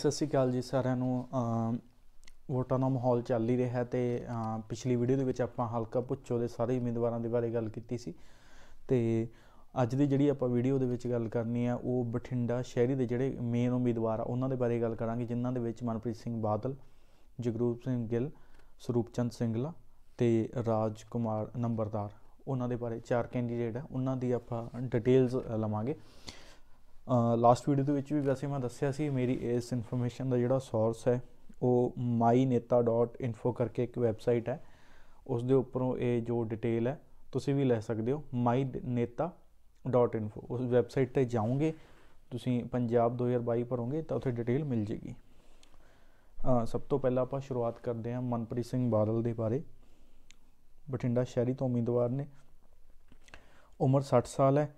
ਸਤਿ ਸ਼੍ਰੀ ਅਕਾਲ ਜੀ ਸਾਰਿਆਂ ਨੂੰ ਵੋਟਾਂ ਦਾ ਮਾਹੌਲ ਚੱਲ ਹੀ ਰਿਹਾ ਤੇ ਪਿਛਲੀ ਵੀਡੀਓ ਦੇ ਵਿੱਚ ਆਪਾਂ ਹਲਕਾ ਪੁੱਛੋ ਦੇ ਸਾਰੇ ਉਮੀਦਵਾਰਾਂ ਦੇ ਬਾਰੇ ਗੱਲ ਕੀਤੀ ਸੀ ਤੇ ਅੱਜ ਦੀ ਜਿਹੜੀ ਆਪਾਂ ਵੀਡੀਓ ਦੇ ਵਿੱਚ ਗੱਲ ਕਰਨੀ ਆ ਉਹ ਬਠਿੰਡਾ ਸ਼ਹਿਰੀ ਦੇ ਜਿਹੜੇ ਮੇਨ ਉਮੀਦਵਾਰ ਆ ਉਹਨਾਂ ਦੇ ਬਾਰੇ ਗੱਲ ਕਰਾਂਗੇ ਜਿਨ੍ਹਾਂ ਦੇ ਵਿੱਚ ਮਨਪ੍ਰੀਤ ਸਿੰਘ ਬਾਦਲ ਜਗਰੂਪ ਸਿੰਘ ਗਿੱਲ ਸਰੂਪਚੰਦ ਸਿੰਘਲਾ ਤੇ ਰਾਜ ਕੁਮਾਰ ਨੰਬਰਦਾਰ ਉਹਨਾਂ ਦੇ ਬਾਰੇ ਚਾਰ ਕੈਂਡੀਡੇਟ ਆ ਉਹਨਾਂ ਦੀ ਆਪਾਂ ਡਿਟੇਲਸ ਲਵਾਂਗੇ ਲਾਸਟ ਵੀਡੀਓ ਦੇ ਵਿੱਚ ਵੀ ਵੈਸੇ ਮੈਂ ਦੱਸਿਆ ਸੀ ਮੇਰੀ ਇਸ ਇਨਫੋਰਮੇਸ਼ਨ ਦਾ ਜਿਹੜਾ ਸੋਰਸ ਹੈ ਉਹ myneta.info ਕਰਕੇ ਇੱਕ ਵੈਬਸਾਈਟ ਹੈ ਉਸ ਦੇ ਉੱਪਰੋਂ ਇਹ ਜੋ ਡਿਟੇਲ ਹੈ ਤੁਸੀਂ ਵੀ ਲੈ ਸਕਦੇ ਹੋ myneta.info ਉਸ ਵੈਬਸਾਈਟ ਤੇ ਜਾਓਗੇ ਤੁਸੀਂ ਪੰਜਾਬ 2022 ਭਰੋਗੇ ਤਾਂ ਉੱਥੇ ਡਿਟੇਲ ਮਿਲ ਜੇਗੀ ਸਭ ਤੋਂ ਪਹਿਲਾਂ ਆਪਾਂ ਸ਼ੁਰੂਆਤ ਕਰਦੇ ਹਾਂ ਮਨਪ੍ਰੀਤ ਸਿੰਘ ਬਾਦਲ ਦੇ ਬਾਰੇ ਬਠਿੰਡਾ ਸ਼ਹਿਰੀ ਤੋਂ ਉਮੀਦਵਾਰ ਨੇ ਉਮਰ 60 ਸਾਲ ਹੈ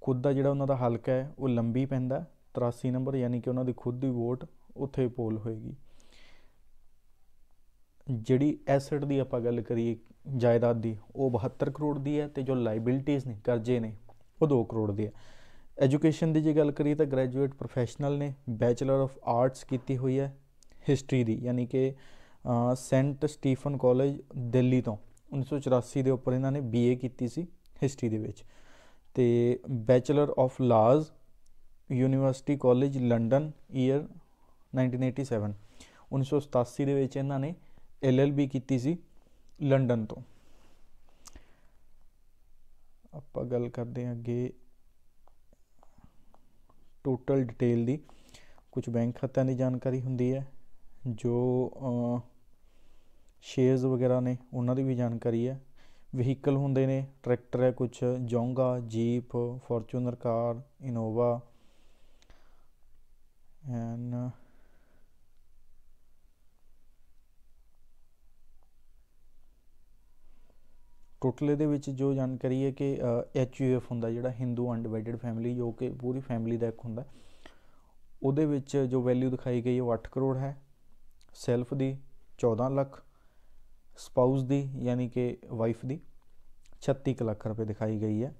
ਖੁਦ ਦਾ ਜਿਹੜਾ ਉਹਨਾਂ ਦਾ ਹਲਕਾ ਹੈ ਉਹ ਲੰਬੀ ਪੈਂਦਾ 83 ਨੰਬਰ ਯਾਨੀ ਕਿ ਉਹਨਾਂ ਦੀ ਖੁਦ ਦੀ ਵੋਟ ਉੱਥੇ ਪੋਲ ਹੋਏਗੀ ਜਿਹੜੀ ਐਸੈਟ ਦੀ ਆਪਾਂ ਗੱਲ ਕਰੀਏ ਜਾਇਦਾਦ ਦੀ ਉਹ 72 ਕਰੋੜ ਦੀ ਹੈ ਤੇ ਜੋ ਲਾਇਬਿਲਟੀਆਂ ਨੇ ਕਰਜ਼ੇ ਨੇ ਉਹ 2 ਕਰੋੜ ਦੇ ਹੈ ਐਜੂਕੇਸ਼ਨ ਦੀ ਜੇ ਗੱਲ ਕਰੀਏ ਤਾਂ ਗ੍ਰੈਜੂਏਟ ਪ੍ਰੋਫੈਸ਼ਨਲ ਨੇ ਬੈਚਲਰ ਆਫ ਆਰਟਸ ਕੀਤੀ ਹੋਈ ਹੈ ਹਿਸਟਰੀ ਦੀ ਯਾਨੀ ਕਿ ਸੈਂਟ ਸਟੀਫਨ ਕਾਲਜ ਦਿੱਲੀ ਤੋਂ 1984 ਦੇ ਉੱਪਰ ਇਹਨਾਂ ਨੇ ਬੀਏ ਕੀਤੀ ਸੀ ਹਿਸਟਰੀ ਦੇ ਵਿੱਚ ਤੇ bachelor of laws university college London year 1987 1987 ਦੇ ਵਿੱਚ ਇਹਨਾਂ ਨੇ ਐਲਐਲਬੀ ਕੀਤੀ ਸੀ ਲੰਡਨ ਤੋਂ ਆਪਾਂ ਗੱਲ ਕਰਦੇ ਹਾਂ ਅੱਗੇ ਟੋਟਲ ਡਿਟੇਲ ਦੀ ਕੁਝ ਬੈਂਕ ਖਾਤਿਆਂ ਦੀ ਜਾਣਕਾਰੀ ਹੁੰਦੀ ਹੈ ਜੋ ਸ਼ੇਅਰਸ ਵਗੈਰਾ ਨੇ ਉਹਨਾਂ ਦੀ ਵੀ ਜਾਣਕਾਰੀ ਹੈ ਵਹੀਕਲ ਹੁੰਦੇ ਨੇ ਟਰੈਕਟਰ ਹੈ ਕੁਝ Jonga jeep Fortuner car Innova and total ਇਹਦੇ ਵਿੱਚ ਜੋ ਜਾਣਕਾਰੀ ਹੈ ਕਿ ਐਚ ਯੂ ਐਫ ਹੁੰਦਾ ਜਿਹੜਾ ਹਿੰਦੂ ਅਨਡਿਵਾਈਡਡ ਫੈਮਿਲੀ ਜੋ ਕਿ ਪੂਰੀ ਫੈਮਿਲੀ ਦਾ ਇੱਕ ਹੁੰਦਾ ਉਹਦੇ ਵਿੱਚ ਜੋ ਵੈਲਿਊ ਦਿਖਾਈ ਗਈ ਉਹ 8 ਕਰੋੜ ਹੈ ਸੈਲਫ ਦੀ 14 ਲੱਖ ਸਪਾਊਸ ਦੀ ਯਾਨੀ ਕਿ ਵਾਈਫ ਦੀ 36 ਲੱਖ ਰੁਪਏ ਦਿਖਾਈ ਗਈ ਹੈ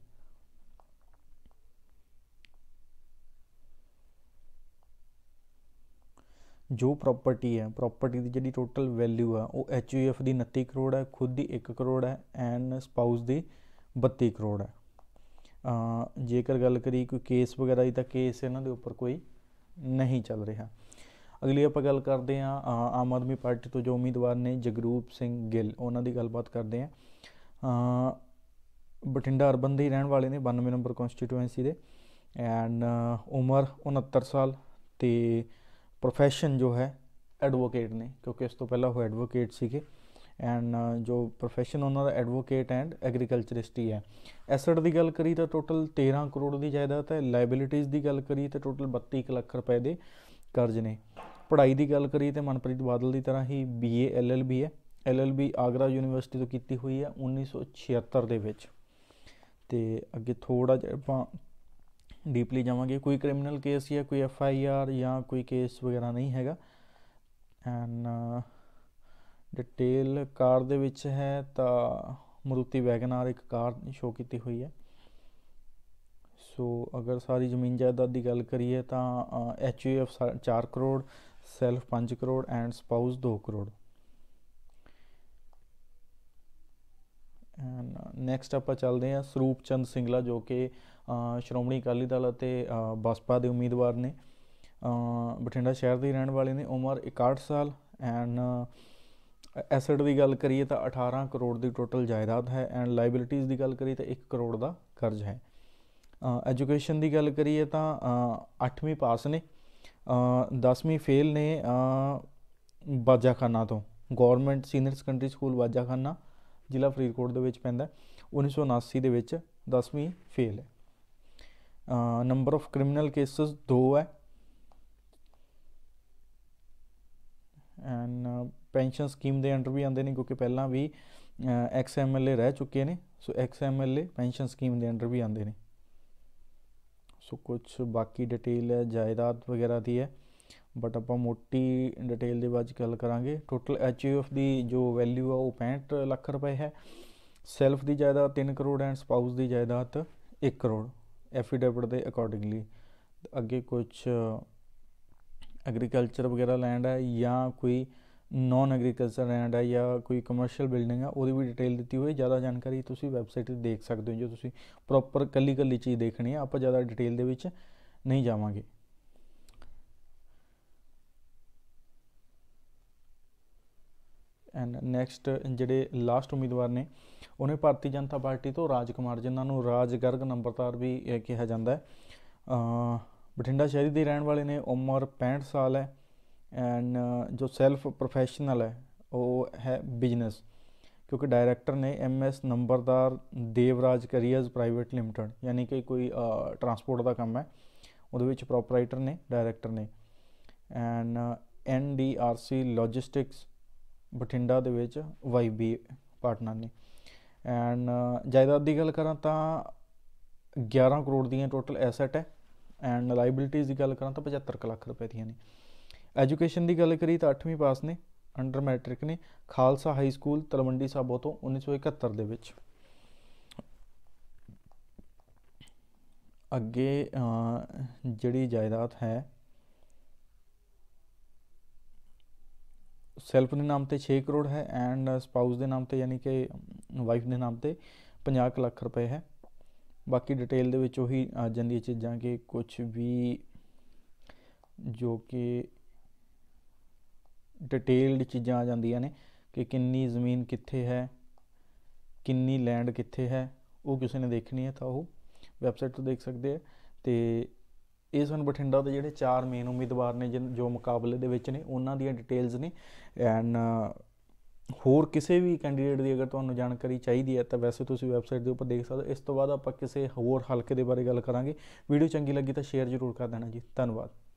ਜੋ ਪ੍ਰਾਪਰਟੀ ਹੈ ਪ੍ਰਾਪਰਟੀ ਦੀ ਜਿਹੜੀ ਟੋਟਲ ਵੈਲਿਊ ਆ ਉਹ ਐਚਯੂਐਫ ਦੀ 29 ਕਰੋੜ ਹੈ ਖੁਦ ਦੀ 1 ਕਰੋੜ ਹੈ ਐਂਡ ਸਪਾਊਸ ਦੀ 32 ਕਰੋੜ ਹੈ ਜੇਕਰ ਗੱਲ ਕਰੀ ਕੋਈ ਕੇਸ ਵਗੈਰਾ ਦੀ ਤਾਂ ਕੇਸ ਇਹਨਾਂ ਦੇ ਉੱਪਰ ਕੋਈ ਨਹੀਂ ਚੱਲ ਰਿਹਾ ਅਗਲੀ ਆਪਾਂ ਗੱਲ ਕਰਦੇ ਆ ਆਮ ਆਦਮੀ ਪਾਰਟੀ ਤੋਂ ਜੋ ਉਮੀਦਵਾਰ ਨੇ ਜਗਰੂਪ ਸਿੰਘ ਗਿੱਲ ਉਹਨਾਂ ਦੀ ਗੱਲਬਾਤ ਕਰਦੇ ਆ ਬਠਿੰਡਾ ਅਰਬਨ ਦੇ ਰਹਿਣ ਵਾਲੇ ਨੇ 92 ਨੰਬਰ ਕਨਸਟੀਟੂਐਂਸੀ ਦੇ ਐਂਡ ਉਮਰ 69 ਸਾਲ ਤੇ profession ਜੋ ਹੈ ਐਡਵੋਕੇਟ ਨੇ ਕਿਉਂਕਿ ਇਸ ਤੋਂ ਪਹਿਲਾਂ ਉਹ ਐਡਵੋਕੇਟ ਸੀਗੇ ਐਂਡ ਜੋ profession ਉਹਨਾਂ ਦਾ ਐਡਵੋਕੇਟ ਐਂਡ ਐਗਰੀਕਲਚਰਿਸਟ ਹੀ ਹੈ ਐਸਟ ਦੀ ਗੱਲ ਕਰੀ ਤਾਂ ਟੋਟਲ 13 ਕਰੋੜ ਦੀ ਜਾਇਦਾਦ ਹੈ ਲਾਇਬਿਲਿਟੀਜ਼ ਦੀ ਗੱਲ ਕਰੀ ਤਾਂ ਟੋਟਲ 32 ਲੱਖ ਰੁਪਏ ਦੇ ਕਾਰਜ ਨੇ ਪੜ੍ਹਾਈ ਦੀ ਗੱਲ ਕਰੀ ਤੇ ਮਨਪ੍ਰੀਤ ਬਾਦਲ ਦੀ ਤਰ੍ਹਾਂ ਹੀ ਬੀਏ ਐਲਐਲਬੀ ਹੈ ਐਲਐਲਬੀ ਆਗਰਾ ਯੂਨੀਵਰਸਿਟੀ ਤੋਂ ਕੀਤੀ ਹੋਈ ਹੈ 1976 ਦੇ ਵਿੱਚ ਤੇ ਅੱਗੇ ਥੋੜਾ ਜਿਹਾ ਆਪਾਂ ਡੀਪਲੀ ਜਾਵਾਂਗੇ ਕੋਈ ਕ੍ਰਿਮੀਨਲ ਕੇਸ ਜਾਂ ਕੋਈ ਐਫ ਆਈ ਆਰ ਜਾਂ ਕੋਈ ਕੇਸ ਵਗੈਰਾ ਨਹੀਂ ਹੈਗਾ ਐਂਡ ਡਿਟੇਲ ਕਾਰ ਦੇ ਵਿੱਚ ਹੈ ਤਾਂ ਮਰੂਤੀ ਵੈਗਨਾਰ ਇੱਕ ਕਾਰ ਸ਼ੋ ਕੀਤੀ ਹੋਈ ਹੈ ਸੋ ਅਗਰ ਸਾਰੀ ਜ਼ਮੀਨ ਜਾਇਦਾਦ ਦੀ ਗੱਲ ਕਰੀਏ ਤਾਂ HUF 4 crore self 5 crore and spouse 2 crore and next ਆਪਾਂ ਚੱਲਦੇ ਹਾਂ ਸਰੂਪ ਚੰਦ ਸਿੰਘਲਾ ਜੋ ਕਿ ਸ਼੍ਰੋਮਣੀ ਅਕਾਲੀ ਦਲ ਅਤੇ ਬਸਪਾ ਦੇ ਉਮੀਦਵਾਰ ਨੇ ਬਠਿੰਡਾ ਸ਼ਹਿਰ ਦੇ ਰਹਿਣ ਵਾਲੇ ਨੇ ਉਮਰ 61 ਸਾਲ ਐਂਡ ਐਸੈਟ ਦੀ ਗੱਲ ਕਰੀਏ ਤਾਂ 18 ਕਰੋੜ ਦੀ ਟੋਟਲ ਜਾਇਦਾਦ ਹੈ ਐਂਡ ਲਾਇਬਿਲਿਟੀਜ਼ ਦੀ ਗੱਲ ਕਰੀਏ ਤਾਂ 1 ਕਰੋੜ ਦਾ ਕਰਜ਼ ਹੈ ਐਜੂਕੇਸ਼ਨ ਦੀ ਗੱਲ ਕਰੀਏ ਤਾਂ 8ਵੀਂ ਪਾਸ ਨੇ 10ਵੀਂ ਫੇਲ ਨੇ ਬਾਜਾਖਾਨਾ ਤੋਂ government senior secondary school Bajakhana ਜ਼ਿਲ੍ਹਾ ਫਰੀਦਕੋਟ ਦੇ ਵਿੱਚ ਪੈਂਦਾ 1979 ਦੇ ਵਿੱਚ 10ਵੀਂ ਫੇਲ ਹੈ ਨੰਬਰ ਆਫ ਕ੍ਰਿਮੀਨਲ ਕੇਸਸ 2 ਹੈ ਐਂਡ ਪੈਨਸ਼ਨ ਸਕੀਮ ਦੇ ਅੰਡਰ ਵੀ ਆਉਂਦੇ ਨੇ ਕਿਉਂਕਿ ਪਹਿਲਾਂ ਵੀ ਐਕਸ ਐਮ ਐਲ ਏ ਰਹਿ ਚੁੱਕੇ ਨੇ so ex M L A pension scheme ਦੇ ਅੰਡਰ ਵੀ ਆਉਂਦੇ ਨੇ ਸੋ ਕੁਝ ਬਾਕੀ ਡਿਟੇਲ ਹੈ ਜਾਇਦਾਦ ਵਗੈਰਾ ਦੀ ਹੈ ਬਟ ਆਪਾਂ ਮੋਟੀ ਡਿਟੇਲ ਦੇ ਬਾਅਦ ਗੱਲ ਕਰਾਂਗੇ ਟੋਟਲ ਐਚਯੂਐਫ e ਦੀ ਜੋ ਵੈਲਿਊ ਆ ਉਹ 65 ਲੱਖ ਰੁਪਏ ਹੈ ਸੈਲਫ ਦੀ ਜਾਇਦਾਦ 3 ਕਰੋੜ ਐਂਡ ਸਪਾਊਸ ਦੀ ਜਾਇਦਾਦ 1 ਕਰੋੜ ਐਫੀਡੇਵਿਟ ਦੇ ਅਕੋਰਡਿੰਗਲੀ ਅੱਗੇ ਕੁਝ ਐਗਰੀਕਲਚਰ ਵਗੈਰਾ ਲੈਂਡ ਹੈ ਜਾਂ ਕੋਈ ਨਾਨ ਐਗਰੀਕਲਚਰ ਐਂਡ ਹੈ ਜਾਂ ਕੋਈ ਕਮਰਸ਼ੀਅਲ ਬਿਲਡਿੰਗ ਹੈ ਉਹਦੀ ਵੀ ਡਿਟੇਲ ਦਿੱਤੀ ਹੋਈ ਹੈ ਜ਼ਿਆਦਾ ਜਾਣਕਾਰੀ ਤੁਸੀਂ ਵੈਬਸਾਈਟ ਤੇ ਦੇਖ ਸਕਦੇ ਹੋ ਜੇ ਤੁਸੀਂ ਪ੍ਰੋਪਰ ਕੱਲੀ ਕੱਲੀ ਚੀਜ਼ ਦੇਖਣੀ ਹੈ ਆਪਾਂ ਜ਼ਿਆਦਾ ਡਿਟੇਲ ਦੇ ਵਿੱਚ ਨਹੀਂ ਜਾਵਾਂਗੇ ਐਂਡ ਨੈਕਸਟ ਜਿਹੜੇ ਲਾਸਟ ਉਮੀਦਵਾਰ ਨੇ ਉਹਨੇ ਭਾਰਤੀ ਜਨਤਾ ਪਾਰਟੀ ਤੋਂ ਰਾਜ ਕੁਮਾਰ ਜਿਨ੍ਹਾਂ ਨੂੰ ਰਾਜ ਗਰਗ ਨੰਬਰਦਾਰ ਵੀ ਕਿਹਾ ਜਾਂਦਾ ਹੈ ਬਠਿੰਡਾ ਸ਼ਹਿਰੀ ਦੇ ਰਹਿਣ ਵਾਲੇ ਨੇ ਉਮਰ 65 ਸਾਲ ਹੈ ਐਂਡ ਜੋ ਸੈਲਫ ਪ੍ਰੋਫੈਸ਼ਨਲ ਹੈ ਉਹ ਹੈ ਬਿਜ਼ਨਸ ਕਿਉਂਕਿ ਡਾਇਰੈਕਟਰ ਨੇ ਐਮਐਸ ਨੰਬਰਦਾਰ ਦੇਵਰਾਜ ਕਰੀਅਰਸ ਪ੍ਰਾਈਵੇਟ ਲਿਮਟਿਡ ਯਾਨੀ ਕਿ ਕੋਈ ਟਰਾਂਸਪੋਰਟ ਦਾ ਕੰਮ ਹੈ ਉਹਦੇ ਵਿੱਚ ਪ੍ਰੋਪਰਾਈਟਰ ਨੇ ਡਾਇਰੈਕਟਰ ਨੇ ਐਂਡ ਐਨਡੀਆਰਸੀ ਲੌਜਿਸਟਿਕਸ ਬਠਿੰਡਾ ਦੇ ਵਿੱਚ ਵਾਈਬੀ ਪਾਰਟਨਰ ਨੇ ਐਂਡ ਜਾਇਦਾਦ ਦੀ ਗੱਲ ਕਰਾਂ ਤਾਂ 11 ਕਰੋੜ ਦੀਆਂ ਟੋਟਲ ਐਸੈਟ ਹੈ ਐਂਡ ਲਾਇਬਿਲਟੀਜ਼ ਦੀ ਗੱਲ ਕਰਾਂ ਤਾਂ 75 ਲੱਖ ਰੁਪਏ ਦੀਆਂ ਨੇ ਐਜੂਕੇਸ਼ਨ ਦੀ ਗੱਲ ਕਰੀ ਤਾਂ 8ਵੀਂ ਪਾਸ ਨੇ ਅੰਡਰ ਮੈਟ੍ਰਿਕ ਨੇ ਖਾਲਸਾ ਹਾਈ ਸਕੂਲ ਤਲਵੰਡੀ ਸਾਬੋ ਤੋਂ 1971 ਦੇ ਵਿੱਚ ਅੱਗੇ ਜਿਹੜੀ ਜਾਇਦਾਦ ਹੈ ਸੈਲਫ ਦੇ ਨਾਮ ਤੇ 6 ਕਰੋੜ ਹੈ ਐਂਡ ਸਪਾਊਸ ਦੇ ਨਾਮ ਤੇ ਯਾਨੀ ਕਿ ਵਾਈਫ ਦੇ ਨਾਮ ਤੇ 50 ਲੱਖ ਰੁਪਏ ਹੈ ਬਾਕੀ ਡਿਟੇਲ ਦੇ ਵਿੱਚ ਉਹੀ ਆ ਜਾਂਦੀ ਚੀਜ਼ਾਂ ਕਿ ਕੁਝ ਵੀ ਜੋ ਕਿ ਡਿਟੇਲਡ ਚੀਜ਼ਾਂ ਆ ਜਾਂਦੀਆਂ ਨੇ ਕਿ ਕਿੰਨੀ ਜ਼ਮੀਨ ਕਿੱਥੇ ਹੈ ਕਿੰਨੀ ਲੈਂਡ ਕਿੱਥੇ ਹੈ ਉਹ ਕਿਸੇ ਨੇ ਦੇਖਣੀ ਹੈ ਤਾਂ ਉਹ ਵੈਬਸਾਈਟ ਤੋਂ ਦੇਖ ਸਕਦੇ ਆ ਤੇ ਇਹ ਸਾਨੂੰ ਬਠਿੰਡਾ ਦੇ ਜਿਹੜੇ ਚਾਰ ਮੇਨ ਉਮੀਦਵਾਰ ਨੇ ਜੋ ਮੁਕਾਬਲੇ ਦੇ ਵਿੱਚ ਨੇ ਉਹਨਾਂ ਦੀਆਂ ਡਿਟੇਲਸ ਨੇ ਐਂਡ ਹੋਰ ਕਿਸੇ ਵੀ ਕੈਂਡੀਡੇਟ ਦੀ ਅਗਰ ਤੁਹਾਨੂੰ ਜਾਣਕਾਰੀ ਚਾਹੀਦੀ ਹੈ ਤਾਂ ਵੈਸੇ ਤੁਸੀਂ ਵੈਬਸਾਈਟ ਦੇ ਉੱਪਰ ਦੇਖ ਸਕਦੇ ਹੋ ਇਸ ਤੋਂ ਬਾਅਦ ਆਪਾਂ ਕਿਸੇ ਹੋਰ ਹਲਕੇ ਦੇ ਬਾਰੇ ਗੱਲ ਕਰਾਂਗੇ ਵੀਡੀਓ ਚੰਗੀ ਲੱਗੀ ਤਾਂ ਸ਼ੇਅਰ ਜ਼ਰੂਰ ਕਰ ਦੇਣਾ ਜੀ ਧੰਨਵਾਦ